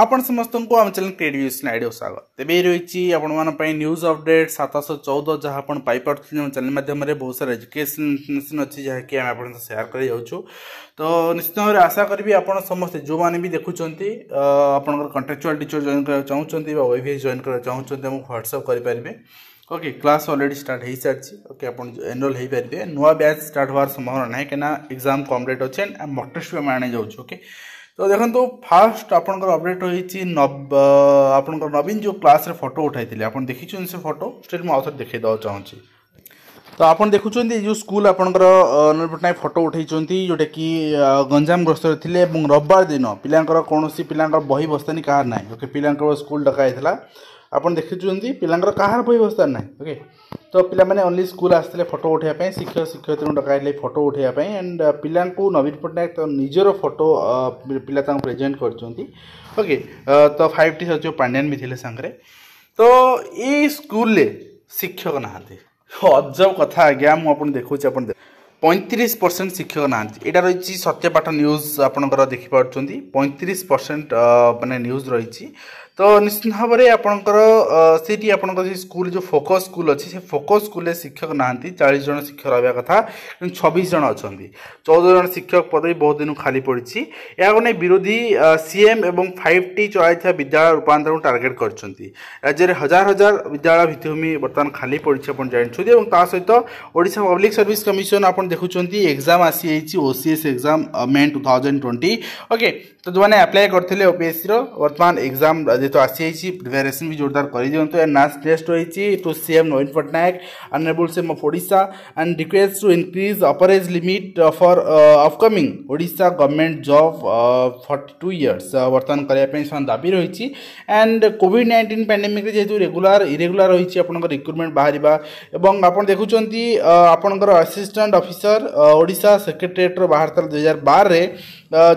ଆପଣ ସମସ୍ତଙ୍କୁ ଆମ ଚ୍ୟାନେଲ୍ କ୍ରିଏଟିଭ୍ ଆଇଡ଼ିଓ ସ୍ୱାଗତ ତେବେ ଏ ରହିଛି ଆପଣମାନଙ୍କ ପାଇଁ ନ୍ୟୁଜ୍ ଅପଡେଟ୍ ସାତଶହ ଚଉଦ ଯାହା ଆପଣ ପାଇପାରୁଛନ୍ତି ଆମ ଚ୍ୟାନେଲ୍ ମାଧ୍ୟମରେ ବହୁତ ସାରା ଏଜୁକେସନ୍ ଅଛି ଯାହାକି ଆମେ ଆପଣଙ୍କ ସେୟାର କରିଯାଉଛୁ ତ ନିଶ୍ଚିତ ଭାବରେ ଆଶା କରିବି ଆପଣ ସମସ୍ତେ ଯେଉଁମାନେ ବି ଦେଖୁଛନ୍ତି ଆପଣଙ୍କର କଣ୍ଟ୍ରାକ୍ଚୁଆଲ୍ ଟିଚର୍ ଜଏନ୍ କରିବାକୁ ଚାହୁଁଛନ୍ତି ବା ୱାଇଭିଏସ୍ ଜଏନ୍ କରିବାକୁ ଚାହୁଁଛନ୍ତି ଆମକୁ ହ୍ୱାଟ୍ସଅପ୍ କରିପାରିବେ ଓକେ କ୍ଲାସ୍ ଅଲରେଡ଼ି ଷ୍ଟାର୍ଟ ହୋଇସାରିଛି ଓକେ ଆପଣ ଏନରୋଲ୍ ହୋଇପାରିବେ ନୂଆ ବ୍ୟାଚ୍ ଷ୍ଟାର୍ଟ ହେବାର ସମ୍ଭାବନା ନାହିଁ କାହିଁକିନା ଏକ୍ଜାମ୍ କମ୍ ଡେଟ୍ ଅଛି ଆଣ୍ଡ ମକ୍ ଟେଷ୍ଟ ବି ଆମେ ଆଣିଯାଉଛୁ ଓକେ ତ ଦେଖନ୍ତୁ ଫାର୍ଷ୍ଟ ଆପଣଙ୍କର ଅପଡ଼େଟ୍ ହୋଇଛି ଆପଣଙ୍କର ନବୀନ ଯେଉଁ କ୍ଲାସ୍ରେ ଫଟୋ ଉଠାଇଥିଲେ ଆପଣ ଦେଖିଛନ୍ତି ସେ ଫଟୋ ସେଠି ମୁଁ ଆଉଥରେ ଦେଖାଇ ଦେବାକୁ ଚାହୁଁଛି ତ ଆପଣ ଦେଖୁଛନ୍ତି ଯେଉଁ ସ୍କୁଲ ଆପଣଙ୍କର ନବୀନ ପଟ୍ଟନାୟକ ଫଟୋ ଉଠାଇଛନ୍ତି ଯେଉଁଟାକି ଗଞ୍ଜାମ ଗ୍ରସ୍ତରେ ଥିଲେ ଏବଂ ରବିବାର ଦିନ ପିଲାଙ୍କର କୌଣସି ପିଲାଙ୍କର ବହି ବସ୍ତାନି କାହାର ନାହିଁ ଓକେ ପିଲାଙ୍କର ସ୍କୁଲ ଡକା ହେଇଥିଲା ଆପଣ ଦେଖିଛନ୍ତି ପିଲାଙ୍କର କାହାର ବହି ବସ୍ତାର ନାହିଁ ଓକେ ତ ପିଲାମାନେ ଓନ୍ଲି ସ୍କୁଲ ଆସିଥିଲେ ଫଟୋ ଉଠାଇବା ପାଇଁ ଶିକ୍ଷକ ଶିକ୍ଷୟିତ୍ରୀଙ୍କୁ ଡକାଇଲେ ଫଟୋ ଉଠାଇବା ପାଇଁ ଆଣ୍ଡ ପିଲାଙ୍କୁ ନବୀନ ପଟ୍ଟନାୟକ ନିଜର ଫଟୋ ପିଲା ତାଙ୍କୁ ପ୍ରେଜେଣ୍ଟ କରିଛନ୍ତି ଓକେ ତ ଫାଇଭ ଟି ସଚିବ ପାଣ୍ଡିଆନ ବି ଥିଲେ ସାଙ୍ଗରେ ତ ଏଇ ସ୍କୁଲରେ ଶିକ୍ଷକ ନାହାନ୍ତି ଅଜବ କଥା ଆଜ୍ଞା ମୁଁ ଆପଣ ଦେଖାଉଛି ଆପଣ ପଇଁତିରିଶ ପରସେଣ୍ଟ ଶିକ୍ଷକ ନାହାନ୍ତି ଏଇଟା ରହିଛି ସତ୍ୟପାଠ ନ୍ୟୁଜ୍ ଆପଣଙ୍କର ଦେଖିପାରୁଛନ୍ତି ପଇଁତିରିଶ ପରସେଣ୍ଟ ମାନେ ନ୍ୟୁଜ୍ ରହିଛି ତ ନିଶ୍ଚିତ ଭାବରେ ଆପଣଙ୍କର ସେଇଠି ଆପଣଙ୍କର ସେ ସ୍କୁଲ୍ ଯେଉଁ ଫୋକସ୍ ସ୍କୁଲ୍ ଅଛି ସେ ଫୋକସ୍ ସ୍କୁଲ୍ରେ ଶିକ୍ଷକ ନାହାନ୍ତି ଚାଳିଶ ଜଣ ଶିକ୍ଷକ ରହିବା କଥା କିନ୍ତୁ ଛବିଶ ଜଣ ଅଛନ୍ତି ଚଉଦ ଜଣ ଶିକ୍ଷକ ପଦବୀ ବହୁତ ଦିନୁ ଖାଲି ପଡ଼ିଛି ଏହାକୁ ନେଇ ବିରୋଧୀ ସିଏମ୍ ଏବଂ ଫାଇଭ୍ ଟି ଚଳାଇଥିବା ବିଦ୍ୟାଳୟ ରୂପାନ୍ତରକୁ ଟାର୍ଗେଟ୍ କରିଛନ୍ତି ରାଜ୍ୟରେ ହଜାର ହଜାର ବିଦ୍ୟାଳୟ ଭିତ୍ତିଭୂମି ବର୍ତ୍ତମାନ ଖାଲି ପଡ଼ିଛି ଆପଣ ଜାଣିଛନ୍ତି ଏବଂ ତା ସହିତ ଓଡ଼ିଶା ପବ୍ଲିକ୍ ସର୍ଭିସ୍ କମିଶନ ଆପଣ ଦେଖୁଛନ୍ତି ଏକ୍ଜାମ୍ ଆସିଯାଇଛି O C S exam May two thousand twenty okay ତ ଯେଉଁମାନେ ଆପ୍ଲାଏ କରିଥିଲେ ଓପିଏସ୍ସିର ବର୍ତ୍ତମାନ ଏକ୍ଜାମ୍ ଯେହେତୁ ଆସିଯାଇଛି ଭେରିଏସନ୍ ବି ଜୋରଦାର କରିଦିଅନ୍ତୁ ଆଣ୍ଡ ନାସ୍ ଟେଷ୍ଟ ରହିଛି ଟୁ ସି ଏମ୍ ନବୀନ Patnaik honourable CM of Odisha and request to increase upper age limit for upcoming Odisha government job forty two years ବର୍ତ୍ତମାନ କରିବା ପାଇଁ ସେମାନେ ଦାବି ରହିଛି ଆଣ୍ଡ କୋଭିଡ଼ ନାଇଣ୍ଟିନ୍ ପାଣ୍ଡେମିକ୍ରେ ଯେହେତୁ ରେଗୁଲାର ଇରେଗୁଲାର ରହିଛି ଆପଣଙ୍କ ରିକ୍ରୁଟମେଣ୍ଟ ବାହାରିବା ଏବଂ ଆପଣ ଦେଖୁଛନ୍ତି ଆପଣଙ୍କର ଆସିଷ୍ଟାଣ୍ଟ ଅଫିସର ଓଡ଼ିଶା ସେକ୍ରେଟେରିଏଟ୍ର ବାହାରିଥିଲା ଦୁଇହଜାର ବାରରେ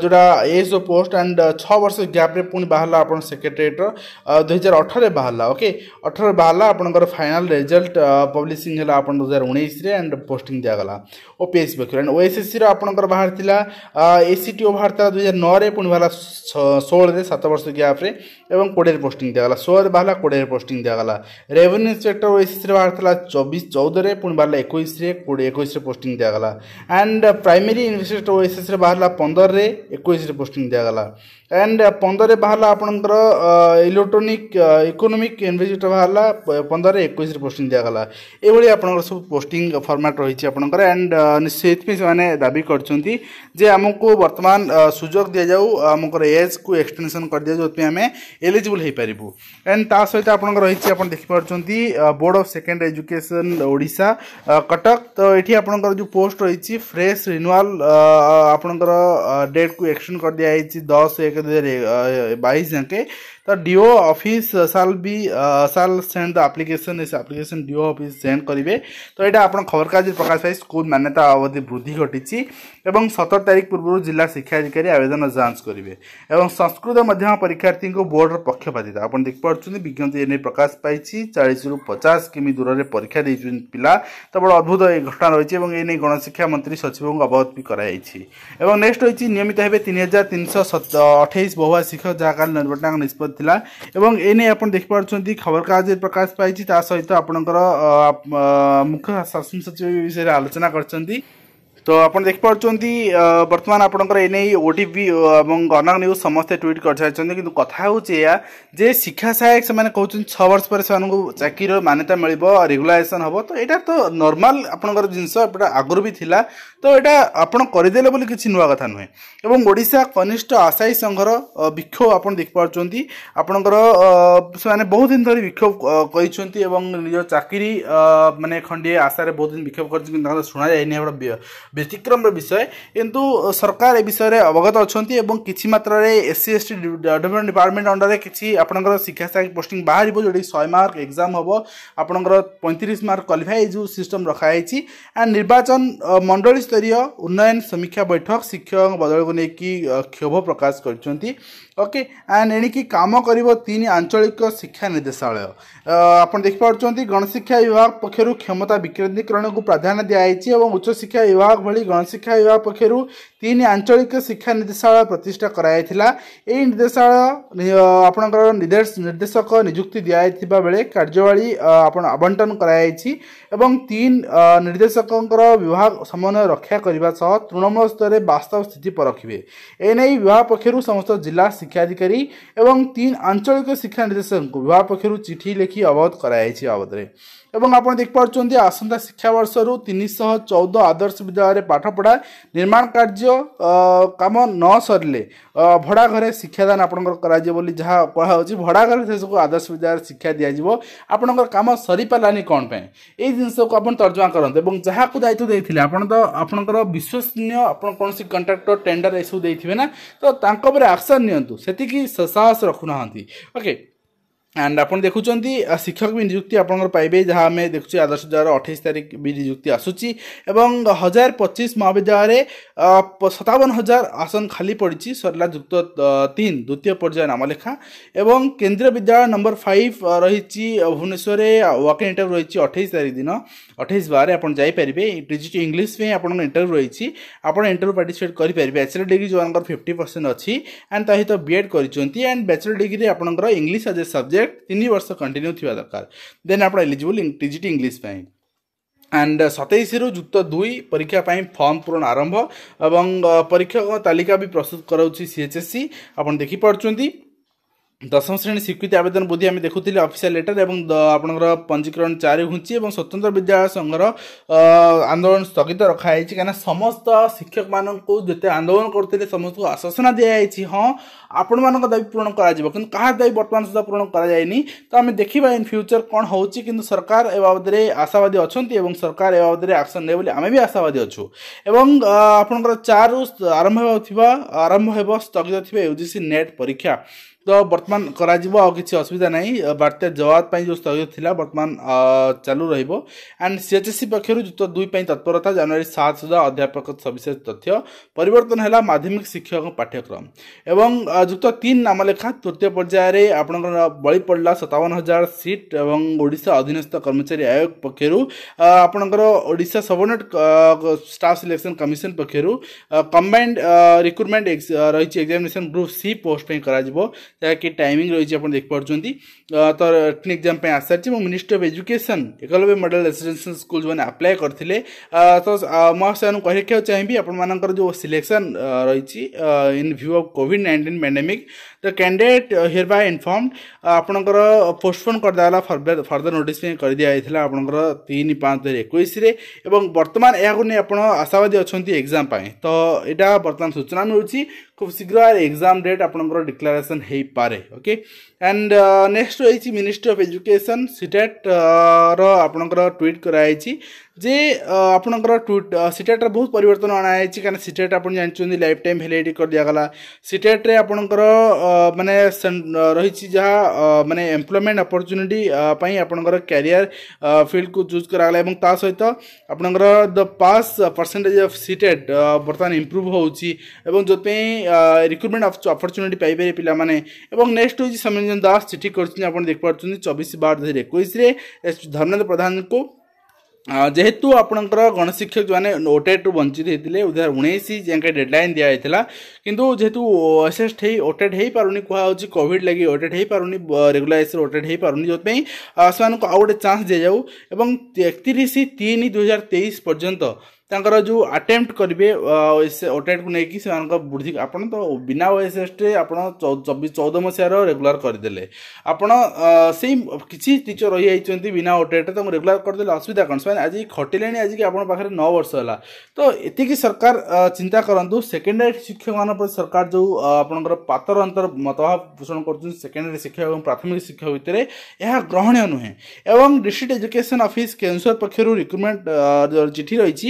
ଯେଉଁଟା ଏସ୍ ଓ ପୋଷ୍ଟ ଆଣ୍ଡ ଛଅ ବର୍ଷ ଗ୍ୟାପ୍ରେ ପୁଣି ବାହାରିଲା ଆପଣ ସେକ୍ରେଟେରିଏଟ୍ର टेट्र दुई हजार अठर बाहर ओके अठर बाहर आपंकर फाइनाल रिजल्ट पब्लीसींग है आप दुई हजार उन्नीस एंड पोस्टिंग दिगला ओ पी एस पक्ष एंड ओएसएससी आपंकर बाहर था एसीटीओ बाहर था दुई हजार नौ पुणी बाहर ষোহরে সাত বর্ষ গ্যাপ্রে এবং কোড়িয়ে পোস্টিং দিয়েগলা ষোহরে বাহারা কোড়িয়ে পোস্টিং দিয়েগলা রেভিনিউ ইন্সপেক্টর ওইসিসে বাহার লা চবিশ চৌদরে পুঁ বাহারা একুশে কোড়ি একুশে পোস্টিং দিয়েগলা অ্যান্ড প্রাইমেরি ইন্সপেক্টর ওইসিসে বাহারা পনেরে একুশে পোস্টিং দিয়েগলা অ্যান্ড পনেরে বাহারা আপনার ଇଲେକ୍ଟ୍ରୋନିକ୍ ଇକୋନୋମିକ୍ ଏନ୍ ଭି ଭାରିଲା ପନ୍ଦରରେ ଏକୋଇଶରେ ପୋଷ୍ଟିଂ ଦିଆଗଲା ଏଭଳି ଆପଣଙ୍କର ସବୁ ପୋଷ୍ଟିଂ ଫର୍ମାଟ୍ ରହିଛି ଆପଣଙ୍କର ଆଣ୍ଡ ସେଥିପାଇଁ ସେମାନେ ଦାବି କରିଛନ୍ତି ଯେ ଆମକୁ ବର୍ତ୍ତମାନ ସୁଯୋଗ ଦିଆଯାଉ ଆମଙ୍କର ଏଜ୍କୁ ଏକ୍ସଟେନସନ୍ କରିଦିଆଯାଉ ଯେଉଁଥିପାଇଁ ଆମେ ଏଲିଜିବୁଲ୍ ହୋଇପାରିବୁ ଆଣ୍ଡ ତା ସହିତ ଆପଣଙ୍କର ରହିଛି ଆପଣ ଦେଖିପାରୁଛନ୍ତି board of second education Odisha Cuttack ତ ଏଠି ଆପଣଙ୍କର ଯେଉଁ ପୋଷ୍ଟ ରହିଛି ଫ୍ରେଶ୍ ରିନ୍ୟୁଆଲ୍ ଆପଣଙ୍କର ଡେଟ୍କୁ ଏକ୍ସଟେଣ୍ଡ କରିଦିଆଯାଇଛି ଦଶ ଏକ ଦୁଇ ହଜାର ବାଇଶ ଯାକେ ତ DO office shall be shall send the application is application DO office send କରିବେ ତ ଏଇଟା ଆପଣ ଖବରକାଗଜରେ ପ୍ରକାଶ ପାଇ ସ୍କୁଲ ମାନ୍ୟତା ଅବଧି ବୃଦ୍ଧି ଘଟିଛି ଏବଂ ସତର ତାରିଖ ପୂର୍ବରୁ ଜିଲ୍ଲା ଶିକ୍ଷାଧିକାରୀ ଆବେଦନ ଯାଞ୍ଚ କରିବେ ଏବଂ ସଂସ୍କୃତ ମଧ୍ୟମ ପରୀକ୍ଷାର୍ଥୀଙ୍କୁ ବୋର୍ଡ଼ର ପକ୍ଷପାତିତା ଆପଣ ଦେଖିପାରୁଛନ୍ତି ବିଜ୍ଞପ୍ତି ଏ ନେଇ ପ୍ରକାଶ ପାଇଛି ଚାଳିଶରୁ ପଚାଶ କିମି ଦୂରରେ ପରୀକ୍ଷା ଦେଇଛନ୍ତି ପିଲା ତ ବଡ଼ ଅଦ୍ଭୁତ ଏ ଘଟଣା ରହିଛି ଏବଂ ଏ ନେଇ ଗଣଶିକ୍ଷା ମନ୍ତ୍ରୀ ସଚିବଙ୍କୁ ଅବଗତ ବି କରାଯାଇଛି ଏବଂ ନେକ୍ସଟ ରହିଛି ନିୟମିତ ହେବେ ତିନି ହଜାର ତିନିଶହ ଅଠେଇଶ ବହୁଆ ଶିକ୍ଷକ ଯାହା କାଲି ନିର୍ବାଚନ ନିଷ୍ପତ୍ତି देख देखि पाउन् खबरज प्रकाश सहित आप मुख्य शासन सचिव विषय आलोचना गरि ତୋ ଆପଣ ଦେଖିପାରୁଛନ୍ତି ବର୍ତ୍ତମାନ ଆପଣଙ୍କର ଏ ନେଇ ଓଟିଭି ଏବଂ କନକ ନ୍ୟୁଜ୍ ସମସ୍ତେ ଟ୍ୱିଟ୍ କରିସାରିଛନ୍ତି କିନ୍ତୁ କଥା ହେଉଛି ଏହା ଯେ ଶିକ୍ଷା ସହାୟକ ସେମାନେ କହୁଛନ୍ତି ଛଅ ବର୍ଷ ପରେ ସେମାନଙ୍କୁ ଚାକିରିର ମାନ୍ୟତା ମିଳିବ ରେଗୁଲାଇଜେସନ୍ ହେବ ତ ଏଇଟା ତ ନର୍ମାଲ ଆପଣଙ୍କର ଜିନିଷ ଏପଟା ଆଗରୁ ବି ଥିଲା ତ ଏଇଟା ଆପଣ କରିଦେଲେ ବୋଲି କିଛି ନୂଆ କଥା ନୁହେଁ ଏବଂ ଓଡ଼ିଶା କନିଷ୍ଠ ଆଶାୟୀ ସଂଘର ବିକ୍ଷୋଭ ଆପଣ ଦେଖିପାରୁଛନ୍ତି ଆପଣଙ୍କର ସେମାନେ ବହୁତ ଦିନ ଧରି ବିକ୍ଷୋଭ କହିଛନ୍ତି ଏବଂ ନିଜ ଚାକିରି ମାନେ ଖଣ୍ଡିଏ ଆଶାରେ ବହୁତ ଦିନ ବିକ୍ଷୋଭ କରିଛନ୍ତି କିନ୍ତୁ ତାଙ୍କର ଶୁଣାଯାଏନି ଏପଟେ ব্যতিক্রমর বিষয় কিন্তু সরকার এ বিষয়ে অবগত অনেক এবং কিছু মাত্রার এসসি এসটি ডেভেলপমেন্ট ডিপার্টমেন্ট অন্ডারে কিছু আপনার শিক্ষা সাহায্য পোস্টিং বাহার যেটি শহে মার্ক এক্সাম হব আপনার পঁয়ত্রিশ মার্ক কোয়ালিফাই যে সিষ্টম রখা হয়েছি অ্যান্ড নির্বাচন মন্ডলী স্তরীয় উন্নয়ন সমীক্ষা বৈঠক শিক্ষক বদলকু নিয়ে ক্ষোভ প্রকাশ করছেন ওকে অ্যান্ড এণিকি কাম করব তিন আঞ্চলিক শিক্ষা ନିର୍ଦ୍ଦେଶାଳୟ ଆପଣ ଦେଖିପାରୁଛନ୍ତି ଗଣଶିକ୍ଷା ବିଭାଗ ପକ୍ଷରୁ କ୍ଷମତା ବିକେନ୍ଦ୍ରୀକରଣକୁ ପ୍ରାଧାନ୍ୟ ଦିଆଯାଇଛି ଏବଂ ଉଚ୍ଚଶିକ୍ଷା ବିଭାଗ ଭଳି ଗଣଶିକ୍ଷା ବିଭାଗ ପକ୍ଷରୁ ତିନି ଆଞ୍ଚଳିକ ଶିକ୍ଷା ନିର୍ଦ୍ଦେଶାଳୟ ପ୍ରତିଷ୍ଠା କରାଯାଇଥିଲା ଏହି ନିର୍ଦ୍ଦେଶାଳୟ ଆପଣଙ୍କର ନିର୍ଦ୍ଦେଶକ ନିଯୁକ୍ତି ଦିଆଯାଇଥିବା ବେଳେ କାର୍ଯ୍ୟାବଳୀ ଆପଣ ଆବଣ୍ଟନ କରାଯାଇଛି ଏବଂ ତିନି ନିର୍ଦ୍ଦେଶକଙ୍କର ବିଭାଗ ସମନ୍ୱୟ ରକ୍ଷା କରିବା ସହ ତୃଣମୂଳ ସ୍ତରରେ ବାସ୍ତବ ସ୍ଥିତି ପରଖିବେ ଏ ନେଇ ବିଭାଗ ପକ୍ଷରୁ ସମସ୍ତ ଜିଲ୍ଲା ଶିକ୍ଷାଧିକାରୀ ଏବଂ ତିନି ଆଞ୍ଚଳିକ ଶିକ୍ଷା ନିର୍ଦ୍ଦେଶକଙ୍କୁ ବିଭାଗ ପକ୍ଷରୁ ଚିଠି ଲେଖି ଅବଗତ କରାଯାଇଛି ବାବଦରେ ଏବଂ ଆପଣ ଦେଖିପାରୁଛନ୍ତି ଆସନ୍ତା ଶିକ୍ଷାବର୍ଷରୁ ତିନିଶହ ଚଉଦ ଆଦର୍ଶ ବିଦ୍ୟାଳୟ ଭାବରେ ପାଠପଢ଼ା ନିର୍ମାଣ କାର୍ଯ୍ୟ କାମ ନ ସରିଲେ ଭଡ଼ା ଘରେ ଶିକ୍ଷାଦାନ ଆପଣଙ୍କର କରାଯିବ ବୋଲି ଯାହା କୁହାହେଉଛି ଭଡ଼ା ଘରେ ସେସବୁ ଆଦର୍ଶ ବିଦ୍ୟାଳୟରେ ଶିକ୍ଷା ଦିଆଯିବ ଆପଣଙ୍କର କାମ ସରିପାରିଲାନି କ'ଣ ପାଇଁ ଏଇ ଜିନିଷକୁ ଆପଣ ତର୍ଜମା କରନ୍ତୁ ଏବଂ ଯାହାକୁ ଦାୟିତ୍ୱ ଦେଇଥିଲେ ଆପଣ ତ ଆପଣଙ୍କର ବିଶ୍ୱସନୀୟ ଆପଣ କୌଣସି କଣ୍ଟ୍ରାକ୍ଟର ଟେଣ୍ଡର ଏସବୁ ଦେଇଥିବେ ନା ତ ତାଙ୍କ ଉପରେ ଆକ୍ସନ୍ ନିଅନ୍ତୁ ସେତିକି ସାହସ ରଖୁନାହାନ୍ତି ଓକେ ଆଣ୍ଡ ଆପଣ ଦେଖୁଛନ୍ତି ଶିକ୍ଷକ ବି ନିଯୁକ୍ତି ଆପଣଙ୍କର ପାଇବେ ଯାହା ଆମେ ଦେଖୁଛୁ ଆଦର୍ଶ ଦ୍ୱାରା ଅଠେଇଶ ତାରିଖ ବି ନିଯୁକ୍ତି ଆସୁଛି ଏବଂ ହଜାର ପଚିଶ ମହାବିଦ୍ୟାଳୟରେ ସତାବନ ହଜାର ଆସନ ଖାଲି ପଡ଼ିଛି ସରିଲା ଯୁକ୍ତ ତିନି ଦ୍ୱିତୀୟ ପର୍ଯ୍ୟାୟ ନାମଲେଖା ଏବଂ କେନ୍ଦ୍ରୀୟ ବିଦ୍ୟାଳୟ ନମ୍ବର ଫାଇଭ ରହିଛି ଭୁବନେଶ୍ୱରରେ ୱାକିଂ ଇଣ୍ଟରଭ୍ୟୁ ରହିଛି ଅଠେଇଶ ତାରିଖ ଦିନ ଅଠେଇଶ ବାରରେ ଆପଣ ଯାଇପାରିବେ ଡିଜିଟ୍ ଇଂଲିଶ ପାଇଁ ଆପଣଙ୍କ ଇଣ୍ଟରଭ୍ୟୁ ରହିଛି ଆପଣ ଇଣ୍ଟରଭ୍ୟୁ ପାର୍ଟିସିପେଟ୍ କରିପାରିବେ ବ୍ୟାଚଲର ଡିଗ୍ରୀ ଯେଉଁମାନଙ୍କର ଫିଫ୍ଟି ପରସେଣ୍ଟ ଅଛି ଆଣ୍ଡ ତା ସହିତ ବି ଏଡ଼୍ କରିଛନ୍ତି ଆଣ୍ଡ ବ୍ୟାଚଲର ଡିଗ୍ରୀରେ ଆପଣଙ୍କର English as a subject project ତିନି ବର୍ଷ କଣ୍ଟିନ୍ୟୁ ଥିବା ଦରକାର ଦେନ୍ ଆପଣ eligible T G T English ପାଇଁ ଆଣ୍ଡ ସତେଇଶରୁ ଯୁକ୍ତ ଦୁଇ ପରୀକ୍ଷା ପାଇଁ ଫର୍ମ ପୂରଣ ଆରମ୍ଭ ଏବଂ ପରୀକ୍ଷକ ତାଲିକା ବି ପ୍ରସ୍ତୁତ କରାଉଛି ସିଏଚ୍ଏସ୍ସି ଆପଣ ଦେଖିପାରୁଛନ୍ତି দশম শ্রেণী স্বীকৃতি আবেদন বৃদ্ধি আমি দেখুলে অফিসিয়াল লেটর এবং আপনার পঞ্জীকরণ চারি ঘুঞ্চি এবং স্বতন্ত্র বিদ্যালয় সংঘর আন্দোলন স্থগিত রখা হয়েছে কেন সমস্ত শিক্ষক মানুষ যেতে আন্দোলন করলে সমস্ত আশ্বাসনা দিয়া হয়েছে হ্যাঁ ଆପଣମାନଙ୍କ ଦାବି ପୂରଣ କରାଯିବ କିନ୍ତୁ କାହା ଦାବି ବର୍ତ୍ତମାନ ସୁଦ୍ଧା ପୂରଣ କରାଯାଇନି ତ ଆମେ ଦେଖିବା ଇନ୍ ଫ୍ୟୁଚର୍ କ'ଣ ହେଉଛି କିନ୍ତୁ ସରକାର ଏ ବାବଦରେ ଆଶାବାଦୀ ଅଛନ୍ତି ଏବଂ ସରକାର ଏ ବାବଦରେ ଆକ୍ସନ୍ ନେବେ ବୋଲି ଆମେ ବି ଆଶାବାଦୀ ଅଛୁ ଏବଂ ଆପଣଙ୍କର ଚାରିରୁ ଆରମ୍ଭ ହେଉଥିବା ଆରମ୍ଭ ହେବ ସ୍ଥଗିତ ଥିବା ୟୁଜିସି ନେଟ୍ ପରୀକ୍ଷା ତ ବର୍ତ୍ତମାନ କରାଯିବ ଆଉ କିଛି ଅସୁବିଧା ନାହିଁ ବାତ୍ୟା ଜବାବ ପାଇଁ ଯେଉଁ ସ୍ଥଗିତ ଥିଲା ବର୍ତ୍ତମାନ ଚାଲୁ ରହିବ ଆଣ୍ଡ ସିଏଚ୍ଏସ୍ସି ପକ୍ଷରୁ ଯୁକ୍ତ ଦୁଇ ପାଇଁ ତତ୍ପରତା ଜାନୁଆରୀ ସାତ ସୁଦ୍ଧା ଅଧ୍ୟାପକ ସବିଶେଷ ତଥ୍ୟ ପରିବର୍ତ୍ତନ ହେଲା ମାଧ୍ୟମିକ ଶିକ୍ଷକ ପାଠ୍ୟକ୍ରମ ଏବଂ ଯୁକ୍ତ ତିନି ନାମଲେଖା ତୃତୀୟ ପର୍ଯ୍ୟାୟରେ ଆପଣଙ୍କର ବଳି ପଡ଼ିଲା ସତାବନ ହଜାର ସିଟ୍ ଏବଂ ଓଡ଼ିଶା ଅଧୀନସ୍ଥ କର୍ମଚାରୀ ଆୟୋଗ ପକ୍ଷରୁ ଆପଣଙ୍କର Odisha subordinate staff selection commission ପକ୍ଷରୁ କମ୍ବାଇଣ୍ଡ ରିକ୍ରୁଟମେଣ୍ଟ ରହିଛି ଏକ୍ଜାମିନେସନ୍ ଗ୍ରୁପ୍ ସି ପୋଷ୍ଟ ପାଇଁ କରାଯିବ ଯାହାକି ଟାଇମିଂ ରହିଛି ଆପଣ ଦେଖିପାରୁଛନ୍ତି ତ ରିଟର୍ଣ୍ଣ ଏକ୍ଜାମ୍ ପାଇଁ ଆସିସାରିଛି ଏବଂ ministry of education Eklavya model residential school ଯେଉଁମାନେ ଆପ୍ଲାଏ କରିଥିଲେ ତ ମୁଁ ସେମାନଙ୍କୁ କହିବାକୁ ଚାହିଁବି ଆପଣମାନଙ୍କର ଯେଉଁ ସିଲେକ୍ସନ୍ ରହିଛି in view of COVID nineteen pandemic the candidate here by inform ଆପଣଙ୍କର ପୋଷ୍ଟପୋନ୍ କରିଦେଲା ଫର୍ଦର ଫର୍ଦର ନୋଟିସ୍ ପାଇଁ କରିଦିଆଯାଇଥିଲା ଆପଣଙ୍କର ତିନି ପାଞ୍ଚ ଦୁଇହଜାର ଏକୋଇଶରେ ଏବଂ ବର୍ତ୍ତମାନ ଏହାକୁ ନେଇ ଆପଣ ଆଶାବାଦୀ ଅଛନ୍ତି ଏକ୍ଜାମ୍ ପାଇଁ ତ ଏଇଟା ବର୍ତ୍ତମାନ ସୂଚନା ମିଳୁଛି ଖୁବ୍ ଶୀଘ୍ର ଏକ୍ଜାମ୍ ଡେଟ୍ ଆପଣଙ୍କର ଡିକ୍ଲାରେସନ୍ ହେଇ ପାରେ ଓକେ ଆଣ୍ଡ ନେକ୍ସଟ ରହିଛି ମିନିଷ୍ଟ୍ରି ଅଫ୍ ଏଜୁକେସନ୍ ସିଟାଟ୍ର ଆପଣଙ୍କର ଟ୍ୱିଟ୍ କରାଯାଇଛି ଯେ ଆପଣଙ୍କର ଟ୍ୱିଟ୍ ସିଟାଟ୍ର ବହୁତ ପରିବର୍ତ୍ତନ ଅଣାଯାଇଛି କାରଣ ସିଟାଟ୍ ଆପଣ ଜାଣିଛନ୍ତି ଲାଇଫ୍ ଟାଇମ୍ ଭ୍ୟାଲିଡିଟି କରିଦିଆଗଲା ସିଟାଟ୍ରେ ଆପଣଙ୍କର ମାନେ ରହିଛି ଯାହା ମାନେ ଏମ୍ପ୍ଲୟମେଣ୍ଟ ଅପରଚ୍ୟୁନିଟି ପାଇଁ ଆପଣଙ୍କର କ୍ୟାରିୟର ଫିଲ୍ଡକୁ ଚୁଜ୍ କରାଗଲା ଏବଂ ତା ସହିତ ଆପଣଙ୍କର ଦ ପାସ୍ ପରସେଣ୍ଟେଜ୍ ଅଫ୍ ସିଟେଡ୍ ବର୍ତ୍ତମାନ ଇମ୍ପ୍ରୁଭ୍ ହେଉଛି ଏବଂ ଯେଉଁଥିପାଇଁ ରିକ୍ରୁଟମେଣ୍ଟ ଅପରଚ୍ୟୁନିଟି ପାଇପାରିବେ ପିଲାମାନେ এবং নেক্সট হিজ সমন দাস চিঠি করছিন आपण देख परछु 24/12/2021 রে ধম্মেন্দ্র প্রধানক যেহেতু आपण कर गण শিক্ষক মানে ওটেড বঞ্চি দি দিলে 2019 জে কা ডেডলাইন দিয়া আইতলা কিন্তু যেহেতু অসিস্ট হেই ওটেড হেই পারুনি কোয়া হ জি কোভিড লাগি ওটেড হেই পারুনি রেগুলারাইজ ওটেড হেই পারুনি যত পই আসমান কো আউড চান্স দিয়া যাও এবং 31/3/2023 পর্যন্ত ତାଙ୍କର ଯେଉଁ ଆଟେମ୍ପ୍ଟ କରିବେ ଓଟାଇଟ୍କୁ ନେଇକି ସେମାନଙ୍କ ବୃଦ୍ଧି ଆପଣ ତ ବିନା ଓଏସ୍ଏସ୍ରେ ଆପଣ ଚଉଦ ମସିହାର ରେଗୁଲାର କରିଦେଲେ ଆପଣ ସେଇ କିଛି ଟିଚର୍ ରହିଯାଇଛନ୍ତି ବିନା ଓଟାଇଟ୍ରେ ତାଙ୍କୁ ରେଗୁଲାର କରିଦେଲେ ଅସୁବିଧା କ'ଣ ସେମାନେ ଆଜି ଖଟିଲେଣି ଆଜିକି ଆପଣଙ୍କ ପାଖରେ ନଅ ବର୍ଷ ହେଲା ତ ଏତିକି ସରକାର ଚିନ୍ତା କରନ୍ତୁ ସେକେଣ୍ଡାରୀ ଶିକ୍ଷକମାନଙ୍କ ପ୍ରତି ସରକାର ଯେଉଁ ଆପଣଙ୍କର ପାତର ଅନ୍ତର ମତଭାବ ପୋଷଣ କରୁଛନ୍ତି ସେକେଣ୍ଡାରୀ ଶିକ୍ଷକ ଏବଂ ପ୍ରାଥମିକ ଶିକ୍ଷକ ଭିତରେ ଏହା ଗ୍ରହଣୀୟ ନୁହେଁ ଏବଂ ଡିଷ୍ଟ୍ରିକ୍ଟ ଏଜୁକେସନ୍ ଅଫିସ୍ କେନ୍ଦୁଝର ପକ୍ଷରୁ ରିକ୍ରୁଟମେଣ୍ଟ ଚିଠି ରହିଛି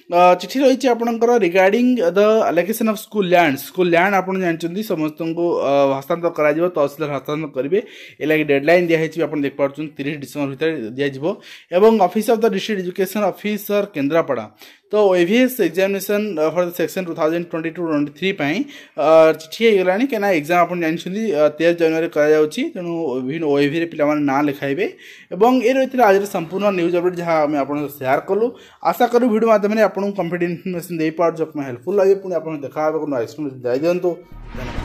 ଚିଠି ରହିଛି ଆପଣଙ୍କର regarding the allocation of school land school land ଆପଣ ଜାଣିଛନ୍ତି ସମସ୍ତଙ୍କୁ ହସ୍ତାନ୍ତର କରାଯିବ ତହସିଲଦାର ହସ୍ତାନ୍ତର କରିବେ ଏ ଲାଗି ଡେଡ୍ଲାଇନ୍ ଦିଆହେଇଛି ଆପଣ ଦେଖିପାରୁଛନ୍ତି ତିରିଶ ଡିସେମ୍ବର ଭିତରେ ଦିଆଯିବ ଏବଂ office of the district education officer Kendrapara ତ AVS examination for the section two thousand twenty two twenty three ପାଇଁ ଚିଠି ହେଇଗଲାଣି କାହିଁକିନା ଏକ୍ଜାମ୍ ଆପଣ ଜାଣିଛନ୍ତି ତେର ଜାନୁଆରୀ କରାଯାଉଛି ତେଣୁ ବିଭିନ୍ନ ଓଏଭିରେ ପିଲାମାନେ ନାଁ ଲେଖାଇବେ ଏବଂ ଏ ରହିଥିଲା ଆଜିର ସମ୍ପୂର୍ଣ୍ଣ ନ୍ୟୁଜ୍ ଅପଡ଼େଟ୍ ଯାହା ଆମେ ଆପଣଙ୍କ ସେୟାର କଲୁ ଆଶା କରୁ ଭିଡ଼ିଓ ମାଧ୍ୟମରେ ଆପଣ आपको कंफिडेन्स इनफर्मेसन दे पार्ज में हेल्पफुल लगे पुणी आप देखा नुआ एक्सपीरियंस दे दिंतु धन्यवाद